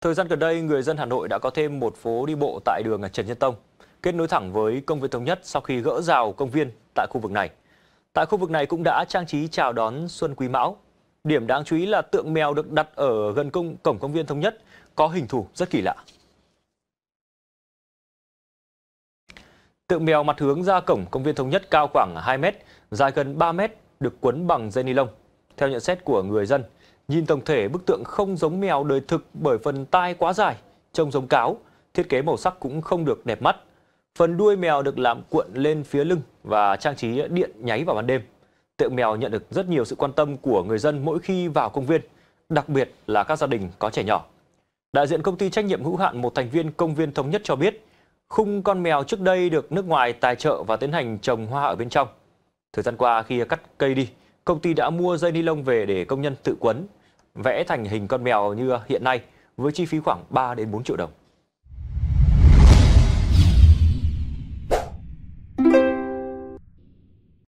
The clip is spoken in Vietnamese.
Thời gian gần đây, người dân Hà Nội đã có thêm một phố đi bộ tại đường Trần Nhân Tông, kết nối thẳng với công viên Thống Nhất sau khi gỡ rào công viên tại khu vực này. Tại khu vực này cũng đã trang trí chào đón Xuân Quý Mão. Điểm đáng chú ý là tượng mèo được đặt ở gần công, cổng công viên Thống Nhất có hình thù rất kỳ lạ. Tượng mèo mặt hướng ra cổng công viên Thống Nhất cao khoảng 2 mét, dài gần 3 mét, được quấn bằng dây ni lông. Theo nhận xét của người dân, Nhìn tổng thể, bức tượng không giống mèo đời thực bởi phần tai quá dài, trông giống cáo, thiết kế màu sắc cũng không được đẹp mắt. Phần đuôi mèo được làm cuộn lên phía lưng và trang trí điện nháy vào ban đêm. Tượng mèo nhận được rất nhiều sự quan tâm của người dân mỗi khi vào công viên, đặc biệt là các gia đình có trẻ nhỏ. Đại diện công ty trách nhiệm hữu hạn một thành viên công viên thống nhất cho biết, khung con mèo trước đây được nước ngoài tài trợ và tiến hành trồng hoa ở bên trong. Thời gian qua khi cắt cây đi, công ty đã mua dây ni lông về để công nhân tự quấn vẽ thành hình con mèo như hiện nay với chi phí khoảng 3 đến 4 triệu đồng.